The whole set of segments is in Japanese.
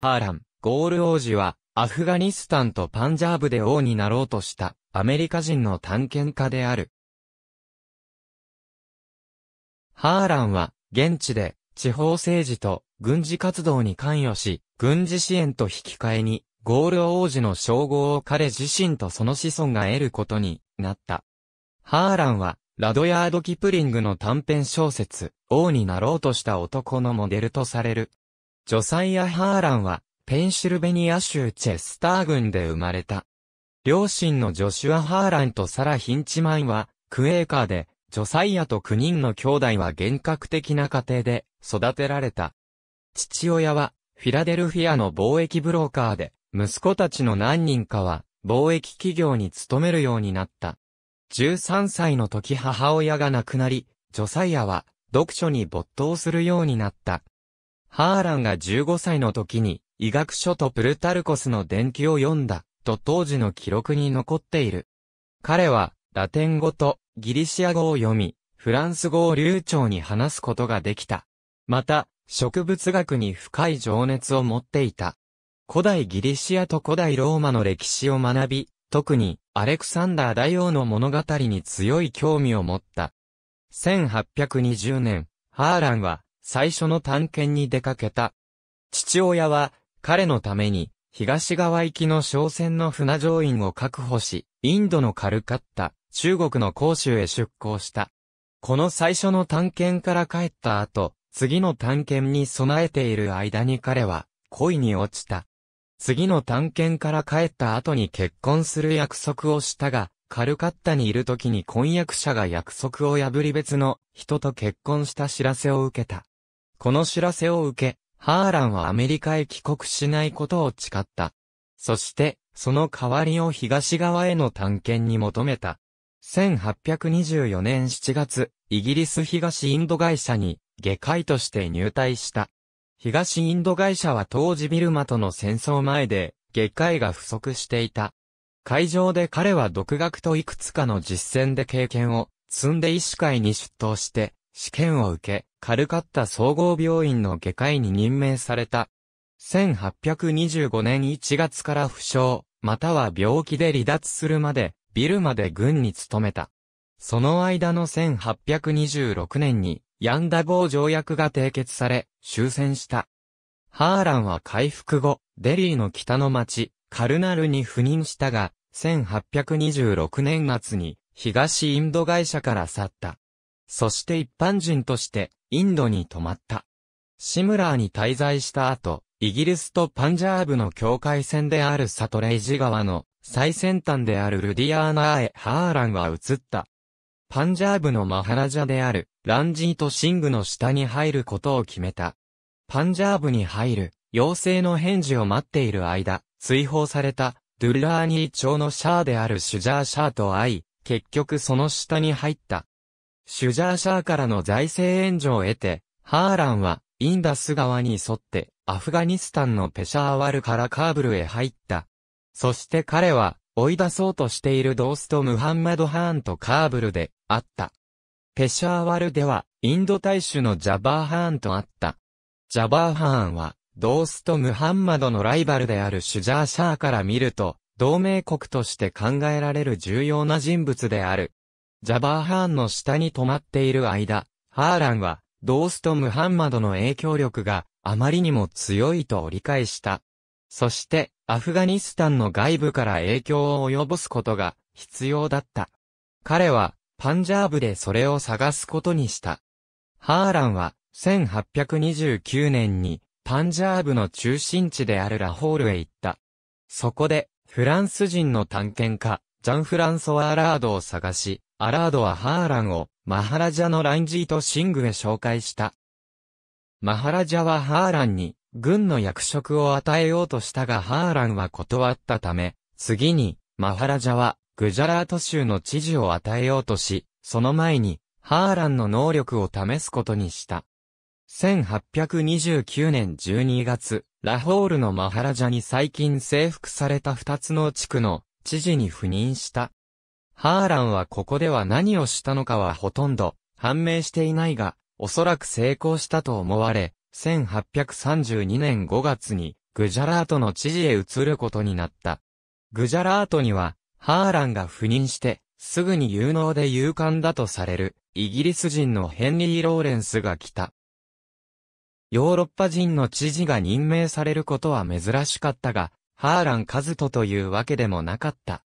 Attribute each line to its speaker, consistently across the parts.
Speaker 1: ハーラン、ゴール王子は、アフガニスタンとパンジャーブで王になろうとした、アメリカ人の探検家である。ハーランは、現地で、地方政治と軍事活動に関与し、軍事支援と引き換えに、ゴール王子の称号を彼自身とその子孫が得ることになった。ハーランは、ラドヤード・キプリングの短編小説、王になろうとした男のモデルとされる。ジョサイア・ハーランは、ペンシルベニア州チェスター郡で生まれた。両親のジョシュア・ハーランとサラ・ヒンチマンは、クエーカーで、ジョサイアと9人の兄弟は厳格的な家庭で育てられた。父親は、フィラデルフィアの貿易ブローカーで、息子たちの何人かは、貿易企業に勤めるようになった。13歳の時母親が亡くなり、ジョサイアは、読書に没頭するようになった。ハーランが15歳の時に、医学書とプルタルコスの伝記を読んだ、と当時の記録に残っている。彼は、ラテン語とギリシア語を読み、フランス語を流暢に話すことができた。また、植物学に深い情熱を持っていた。古代ギリシアと古代ローマの歴史を学び、特にアレクサンダー大王の物語に強い興味を持った。1820年、ハーランは最初の探検に出かけた。父親は、彼のために、東側行きの商船の船乗員を確保し、インドのカルカッタ、中国の広州へ出港した。この最初の探検から帰った後、次の探検に備えている間に彼は、恋に落ちた。次の探検から帰った後に結婚する約束をしたが、カルカッタにいる時に婚約者が約束を破り別の人と結婚した知らせを受けた。この知らせを受け、ハーランはアメリカへ帰国しないことを誓った。そして、その代わりを東側への探検に求めた。1824年7月、イギリス東インド会社に下界として入隊した。東インド会社は当時ビルマとの戦争前で下界が不足していた。会場で彼は独学といくつかの実践で経験を積んで医師会に出頭して試験を受け、カルカッタ総合病院の外科医に任命された。1825年1月から負傷、または病気で離脱するまで、ビルまで軍に勤めた。その間の1826年に、ヤンダボー条約が締結され、終戦した。ハーランは回復後、デリーの北の町、カルナルに赴任したが、1826年末に、東インド会社から去った。そして一般人として、インドに泊まった。シムラーに滞在した後、イギリスとパンジャーブの境界線であるサトレイジ川の最先端であるルディアーナーへハーランは移った。パンジャーブのマハラジャであるランジーとシングの下に入ることを決めた。パンジャーブに入る妖精の返事を待っている間、追放されたドゥルラーニー町のシャーであるシュジャーシャーと会い、結局その下に入った。シュジャーシャーからの財政援助を得て、ハーランは、インダス川に沿って、アフガニスタンのペシャーワルからカーブルへ入った。そして彼は、追い出そうとしているドースト・ムハンマド・ハーンとカーブルで、あった。ペシャーワルでは、インド大衆のジャバー・ハーンと会った。ジャバー・ハーンは、ドースト・ムハンマドのライバルであるシュジャー・シャーから見ると、同盟国として考えられる重要な人物である。ジャバーハーンの下に止まっている間、ハーランは、ドースとムハンマドの影響力があまりにも強いと理解した。そして、アフガニスタンの外部から影響を及ぼすことが必要だった。彼は、パンジャーブでそれを探すことにした。ハーランは、1829年に、パンジャーブの中心地であるラホールへ行った。そこで、フランス人の探検家、ジャン・フランソワラードを探し、アラードはハーランをマハラジャのランジート・シングへ紹介した。マハラジャはハーランに軍の役職を与えようとしたがハーランは断ったため、次にマハラジャはグジャラート州の知事を与えようとし、その前にハーランの能力を試すことにした。1829年12月、ラホールのマハラジャに最近征服された二つの地区の知事に赴任した。ハーランはここでは何をしたのかはほとんど判明していないが、おそらく成功したと思われ、1832年5月にグジャラートの知事へ移ることになった。グジャラートには、ハーランが赴任して、すぐに有能で勇敢だとされる、イギリス人のヘンリー・ローレンスが来た。ヨーロッパ人の知事が任命されることは珍しかったが、ハーラン・カズトというわけでもなかった。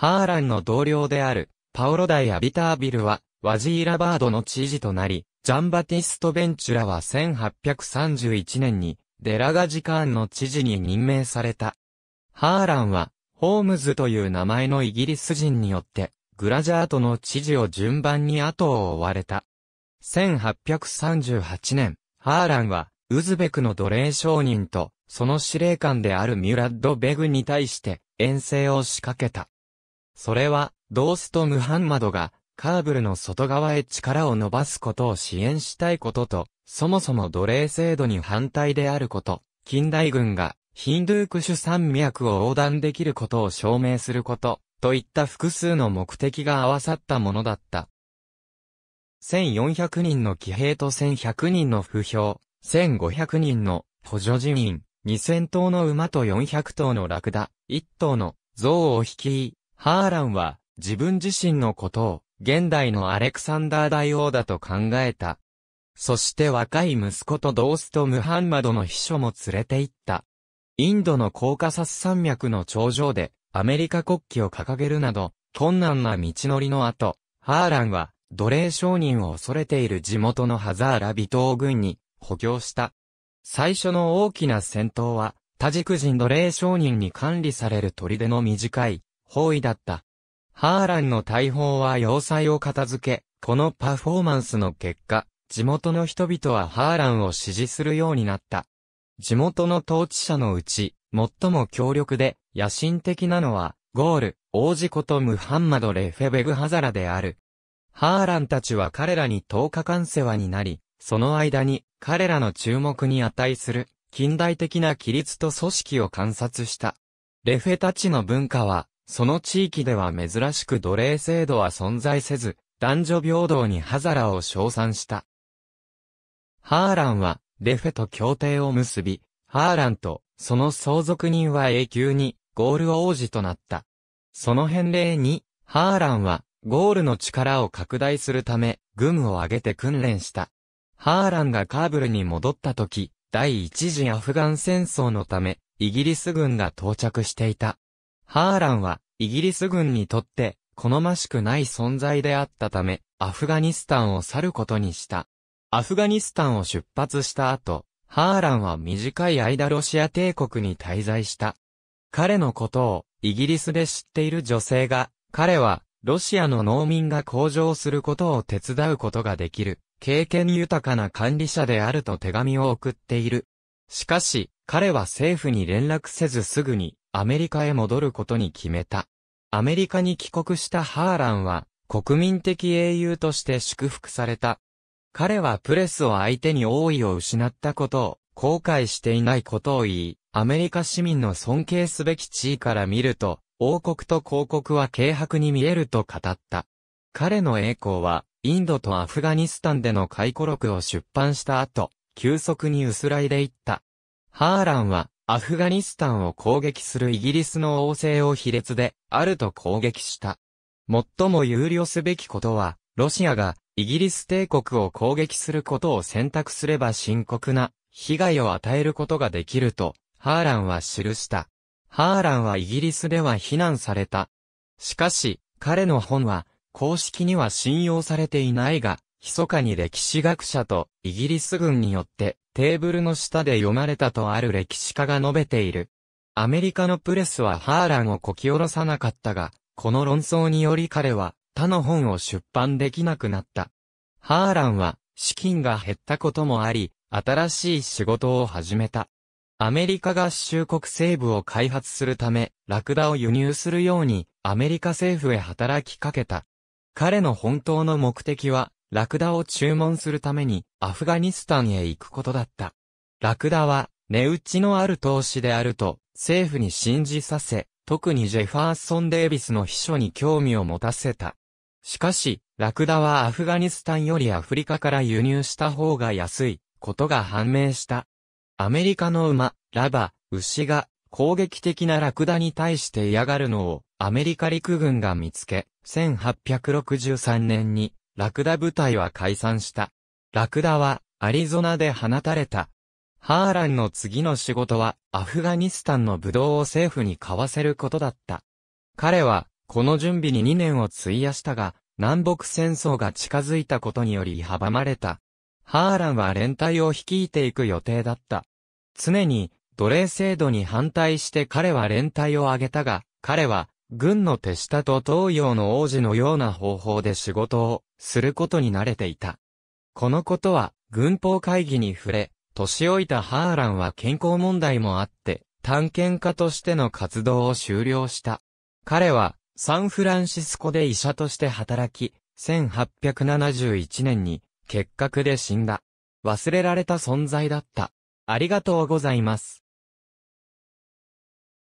Speaker 1: ハーランの同僚である、パオロ・ダイ・アビタービルは、ワジーラバードの知事となり、ジャンバティスト・ベンチュラは1831年に、デラガジカーンの知事に任命された。ハーランは、ホームズという名前のイギリス人によって、グラジャートの知事を順番に後を追われた。1838年、ハーランは、ウズベクの奴隷商人と、その司令官であるミュラッド・ベグに対して、遠征を仕掛けた。それは、ドースとムハンマドが、カーブルの外側へ力を伸ばすことを支援したいことと、そもそも奴隷制度に反対であること、近代軍がヒンドゥークシュ山脈を横断できることを証明すること、といった複数の目的が合わさったものだった。1400人の騎兵と1100人の不評、1500人の補助人員、2000頭の馬と400頭のラクダ、1頭の象を引き、ハーランは、自分自身のことを、現代のアレクサンダー大王だと考えた。そして若い息子とドースとムハンマドの秘書も連れて行った。インドのコーカサス山脈の頂上で、アメリカ国旗を掲げるなど、困難な道のりの後、ハーランは、奴隷商人を恐れている地元のハザーラビト軍に補強した。最初の大きな戦闘は、多軸人奴隷商人に管理される砦の短い包囲だった。ハーランの大砲は要塞を片付け、このパフォーマンスの結果、地元の人々はハーランを支持するようになった。地元の統治者のうち、最も強力で野心的なのは、ゴール、王子ことムハンマド・レフェベグ・ハザラである。ハーランたちは彼らに10日間世話になり、その間に彼らの注目に値する近代的な規律と組織を観察した。レフェたちの文化はその地域では珍しく奴隷制度は存在せず、男女平等にハザラを称賛した。ハーランは、レフェと協定を結び、ハーランと、その相続人は永久に、ゴール王子となった。その返礼に、ハーランは、ゴールの力を拡大するため、軍を挙げて訓練した。ハーランがカーブルに戻った時、第一次アフガン戦争のため、イギリス軍が到着していた。ハーランは、イギリス軍にとって、好ましくない存在であったため、アフガニスタンを去ることにした。アフガニスタンを出発した後、ハーランは短い間ロシア帝国に滞在した。彼のことをイギリスで知っている女性が、彼はロシアの農民が向上することを手伝うことができる、経験豊かな管理者であると手紙を送っている。しかし、彼は政府に連絡せずすぐにアメリカへ戻ることに決めた。アメリカに帰国したハーランは国民的英雄として祝福された。彼はプレスを相手に王位を失ったことを後悔していないことを言い、アメリカ市民の尊敬すべき地位から見ると、王国と広告は軽薄に見えると語った。彼の栄光は、インドとアフガニスタンでの回顧録を出版した後、急速に薄らいでいった。ハーランは、アフガニスタンを攻撃するイギリスの王政を卑劣で、あると攻撃した。最も憂慮すべきことは、ロシアが、イギリス帝国を攻撃することを選択すれば深刻な、被害を与えることができると、ハーランは記した。ハーランはイギリスでは非難された。しかし、彼の本は、公式には信用されていないが、密かに歴史学者とイギリス軍によってテーブルの下で読まれたとある歴史家が述べている。アメリカのプレスはハーランをこき下ろさなかったが、この論争により彼は他の本を出版できなくなった。ハーランは資金が減ったこともあり、新しい仕事を始めた。アメリカ合衆国西部を開発するため、ラクダを輸入するようにアメリカ政府へ働きかけた。彼の本当の目的は、ラクダを注文するためにアフガニスタンへ行くことだった。ラクダは値打ちのある投資であると政府に信じさせ、特にジェファーソン・デイビスの秘書に興味を持たせた。しかし、ラクダはアフガニスタンよりアフリカから輸入した方が安いことが判明した。アメリカの馬、ラバ、牛が攻撃的なラクダに対して嫌がるのをアメリカ陸軍が見つけ、1863年にラクダ部隊は解散した。ラクダは、アリゾナで放たれた。ハーランの次の仕事は、アフガニスタンのブドウを政府に買わせることだった。彼は、この準備に2年を費やしたが、南北戦争が近づいたことにより阻まれた。ハーランは連帯を率いていく予定だった。常に、奴隷制度に反対して彼は連帯を挙げたが、彼は、軍の手下と東洋の王子のような方法で仕事をすることに慣れていた。このことは軍法会議に触れ、年老いたハーランは健康問題もあって、探検家としての活動を終了した。彼はサンフランシスコで医者として働き、1871年に結核で死んだ。忘れられた存在だった。ありがとうございます。